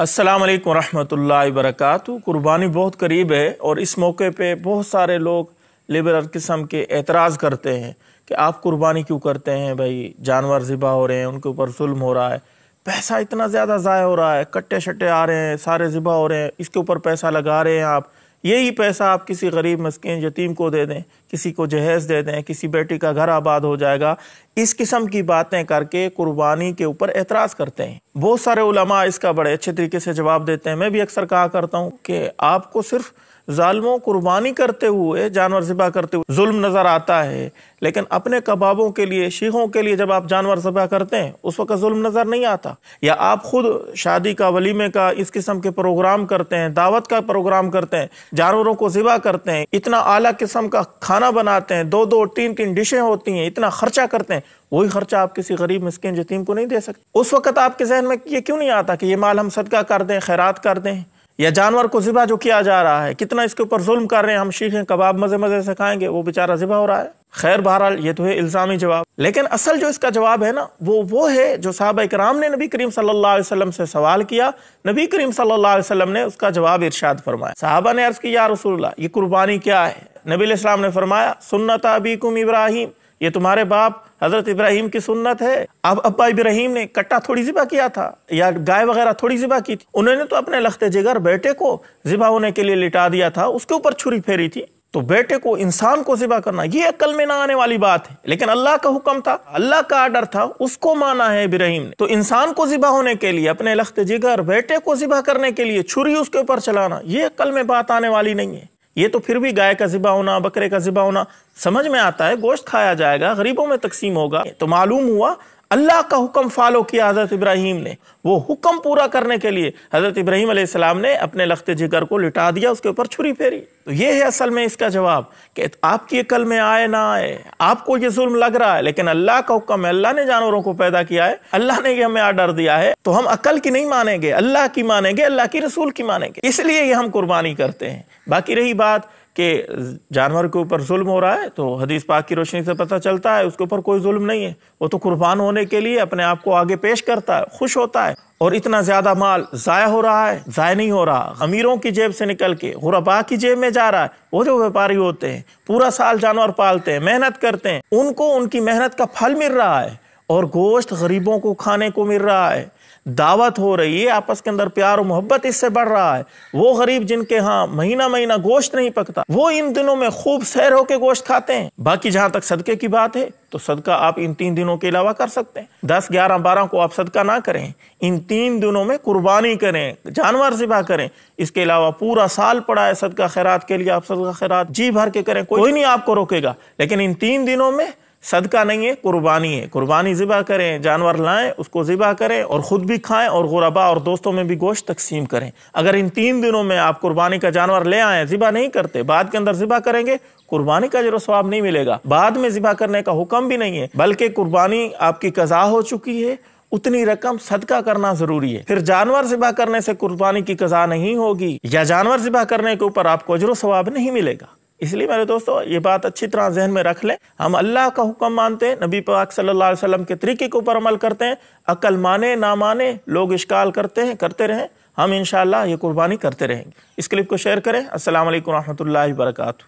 अस्सलाम वालेकुम रहमतुल्लाहि वरकू कुर्बानी बहुत करीब है और इस मौके पे बहुत सारे लोग लिबरल किस्म के एतराज़ करते हैं कि आप कुर्बानी क्यों करते हैं भाई जानवर ज़िबा हो रहे हैं उनके ऊपर जुल्म हो रहा है पैसा इतना ज़्यादा ज़ाय हो रहा है कट्टे शट्टे आ रहे हैं सारे ज़िबा हो रहे हैं इसके ऊपर पैसा लगा रहे हैं आप यही पैसा आप किसी गरीब मस्किन यतीम को दे दें किसी को जहेज़ दे दें किसी बेटी का घर आबाद हो जाएगा इस किस्म की बातें करके कुर्बानी के ऊपर एतराज़ करते हैं बहुत सारे उलमा इसका बड़े अच्छे तरीके से जवाब देते हैं मैं भी अक्सर कहा करता हूँ कि आपको सिर्फ़ जालमों कुर्बानी करते हुए जानवर ज़बह करते हुए जुल्म नज़र आता है लेकिन अपने कबाबों के लिए शीखों के लिए जब आप जानवर ज़बह करते हैं उस वक्त जुल्म नज़र नहीं आता या आप खुद शादी का वलीमे का इस किस्म के प्रोग्राम करते हैं दावत का प्रोग्राम करते हैं जानवरों को ज़िबा करते हैं इतना आला किस्म का खाना बनाते हैं दो दो तीन तीन डिशें होती हैं इतना खर्चा करते हैं वही खर्चा आप किसी गरीब मस्किन यतीम को नहीं दे सकते उस वक्त आपके जहन में ये क्यों नहीं आता कि ये माल हम सदका कर दें खैरात कर दें या जानवर को ज़िबा जो किया जा रहा है कितना इसके ऊपर जुल्म कर रहे हैं हम शीखें कबाब मज़े मज़े से खाएंगे वो बेचारा ज़िबा हो रहा है खैर बहरहाल ये तो है इल्ज़ामी जवाब लेकिन असल जो इसका जवाब है ना वो वो है जो साहब कराम ने नबी करीम सल्लल्लाहु अलैहि वसल्लम से सवाल किया नबी करीम सल्लल्लाहु अलैहि वसल्लम ने उसका जवाब इरशाद फरमाया साहबा ने अर्ज़ की या रसूल ये कुर्बानी क्या है नबी इस्लाम ने फरमाया सुन्नत अबीकुम इब्राहिम ये तुम्हारे बाप हजरत इब्राहिम की सुन्नत है अब अब्बा इब्राहिम ने कट्टा थोड़ी जिबा किया था या गाय वगैरह थोड़ी जिबा की थी उन्होंने तो अपने लखते जिगर बेटे को जिबा होने के लिए लिटा दिया था उसके ऊपर छुरी फेरी थी तो बेटे को इंसान को जिबा करना ये अक्ल में ना आने वाली बात है लेकिन अल्लाह का हुक्म था अल्लाह का आर्डर था उसको माना है इब्राहिम ने तो इंसान को जिबा होने के लिए अपने लखते जिगर बेटे को जिबा करने के लिए छुरी उसके ऊपर चलाना ये अक्ल में बात आने वाली नहीं है ये तो फिर भी गाय का ज़िबा होना बकरे का ज़िबा होना समझ में आता है गोश्त खाया जाएगा गरीबों में तकसीम होगा तो मालूम हुआ अल्लाह का हुक्म फॉलो किया हज़रत इब्राहिम ने वो हुक्म पूरा करने के लिए हज़रत इब्राहिम आसमाम ने अपने लख्त जिगर को लिटा दिया उसके ऊपर छुरी फेरी तो ये है असल में इसका जवाब कि आपकी अकल में आए ना आए आपको ये जुल्म लग रहा है लेकिन अल्लाह का हुक्म है अल्लाह ने जानवरों को पैदा किया है अल्लाह ने ये हमें आर्डर दिया है तो हम अकल की नहीं मानेंगे अल्लाह की मानेंगे अल्लाह की रसूल की मानेंगे इसलिए ये हम कुर्बानी करते हैं बाकी रही बात कि जानवर के ऊपर जुल्म हो रहा है तो हदीस पाक की रोशनी से पता चलता है उसके ऊपर कोई जुल्म नहीं है वो तो कुर्बान होने के लिए अपने आप को आगे पेश करता है खुश होता है और इतना ज़्यादा माल ज़ाया हो रहा है ज़ाय नहीं हो रहा अमीरों की जेब से निकल के गुरबा की जेब में जा रहा है वो जो व्यापारी होते हैं पूरा साल जानवर पालते हैं मेहनत करते हैं उनको उनकी मेहनत का फल मिल रहा है और गोश्त गरीबों को खाने को मिल रहा है दावत हो रही है आपस के अंदर प्यार और मोहब्बत इससे बढ़ रहा है वो गरीब जिनके यहाँ महीना महीना गोश्त नहीं पकता वो इन दिनों में खूब सैर होकर गोश्त खाते हैं बाकी जहां तक सदके की बात है तो सदका आप इन तीन दिनों के अलावा कर सकते हैं दस ग्यारह बारह को आप सदका ना करें इन तीन दिनों में कुर्बानी करें जानवर जिबा करें इसके अलावा पूरा साल पड़ा है सदका खैरात के लिए आप सदका खैरात जी भर के करें कोई नहीं आपको रोकेगा लेकिन इन तीन दिनों में सदका नहीं है कुर्बानी है कुर्बानी ज़िबा करें जानवर लाएं उसको ज़िबा करें और ख़ुद भी खाएं और गुरबा और दोस्तों में भी गोश्त तकसीम करें अगर इन तीन दिनों में आप कुर्बानी का जानवर ले आएँ ज़िबा नहीं करते बाद के अंदर ज़िबा करेंगे कुर्बानी का जरूर स्वाब नहीं मिलेगा बाद में ज़िबा करने का हुक्म भी नहीं है बल्कि कुर्बानी आपकी कज़ा हो चुकी है उतनी रकम सदका करना जरूरी है फिर जानवर जिबा करने से कुर्बानी की कजा नहीं होगी या जानवर जिबा करने के ऊपर आपको अजर सवाब नहीं मिलेगा इसलिए मेरे दोस्तों ये बात अच्छी तरह जहन में रख लें हम अल्लाह का हुक्म मानते हैं नबी पाक सल्लल्लाहु अलैहि वसल्लम के तरीके के ऊपर अमल करते हैं अकल माने ना माने लोग इश्काल करते हैं करते रहें हम इन ये कुर्बानी करते रहेंगे इस क्लिप को शेयर करें असल वरहमत लाबरक